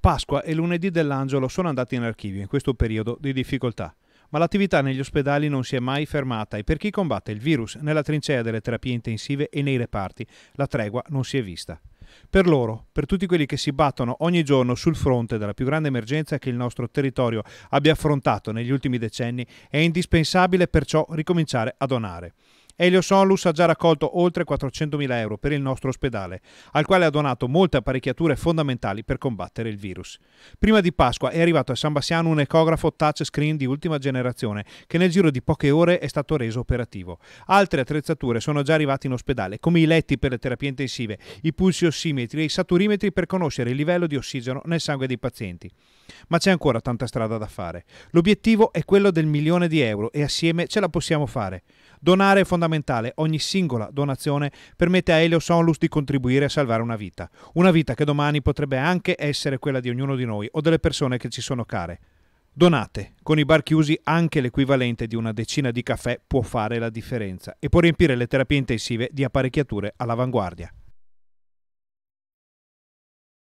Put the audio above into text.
Pasqua e lunedì dell'Angelo sono andati in archivio in questo periodo di difficoltà. Ma l'attività negli ospedali non si è mai fermata e per chi combatte il virus nella trincea delle terapie intensive e nei reparti la tregua non si è vista. Per loro, per tutti quelli che si battono ogni giorno sul fronte della più grande emergenza che il nostro territorio abbia affrontato negli ultimi decenni, è indispensabile perciò ricominciare a donare. Elio Sonlus ha già raccolto oltre 400.000 euro per il nostro ospedale, al quale ha donato molte apparecchiature fondamentali per combattere il virus. Prima di Pasqua è arrivato a San Bassiano un ecografo touchscreen di ultima generazione che nel giro di poche ore è stato reso operativo. Altre attrezzature sono già arrivate in ospedale, come i letti per le terapie intensive, i pulsi ossimetri e i saturimetri per conoscere il livello di ossigeno nel sangue dei pazienti. Ma c'è ancora tanta strada da fare. L'obiettivo è quello del milione di euro e assieme ce la possiamo fare. Donare è fondamentale, ogni singola donazione permette a Helios Onlus di contribuire a salvare una vita, una vita che domani potrebbe anche essere quella di ognuno di noi o delle persone che ci sono care. Donate, con i bar chiusi anche l'equivalente di una decina di caffè può fare la differenza e può riempire le terapie intensive di apparecchiature all'avanguardia.